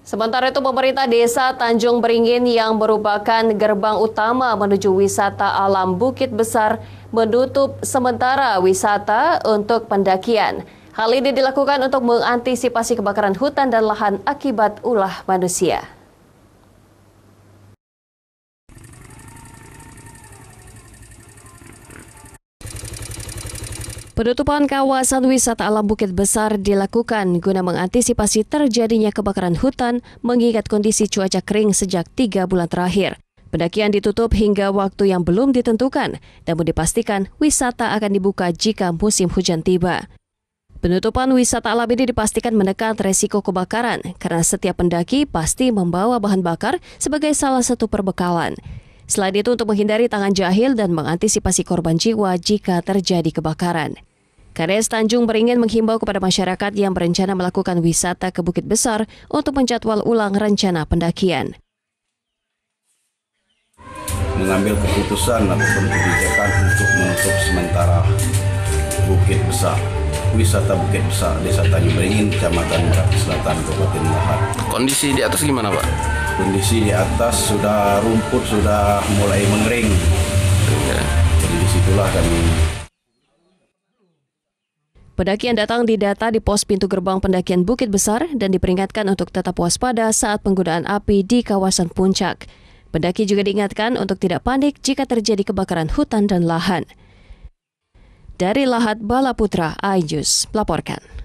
Sementara itu pemerintah desa Tanjung Beringin yang merupakan gerbang utama menuju wisata alam Bukit Besar menutup sementara wisata untuk pendakian. Hal ini dilakukan untuk mengantisipasi kebakaran hutan dan lahan akibat ulah manusia. Penutupan kawasan wisata alam Bukit Besar dilakukan guna mengantisipasi terjadinya kebakaran hutan mengingat kondisi cuaca kering sejak tiga bulan terakhir. Pendakian ditutup hingga waktu yang belum ditentukan, namun dipastikan wisata akan dibuka jika musim hujan tiba. Penutupan wisata alam ini dipastikan menekan resiko kebakaran karena setiap pendaki pasti membawa bahan bakar sebagai salah satu perbekalan. Selain itu untuk menghindari tangan jahil dan mengantisipasi korban jiwa jika terjadi kebakaran. Kades Tanjung Beringin menghimbau kepada masyarakat yang berencana melakukan wisata ke Bukit Besar untuk menjadwal ulang rencana pendakian. Mengambil keputusan ataupun kebijakan untuk menutup sementara Bukit Besar. Wisata Bukit Besar, Desa Tanjung Beringin, Kecamatan Merapi Selatan, Kabupaten Lahat. Kondisi di atas gimana Pak? Kondisi di atas sudah rumput, sudah mulai mengering. Ya. Jadi disitulah kami Pendaki yang datang didata di pos pintu gerbang pendakian Bukit Besar dan diperingatkan untuk tetap waspada saat penggunaan api di kawasan puncak. Pendaki juga diingatkan untuk tidak panik jika terjadi kebakaran hutan dan lahan. Dari Lahat Balaputra, Ayus, melaporkan.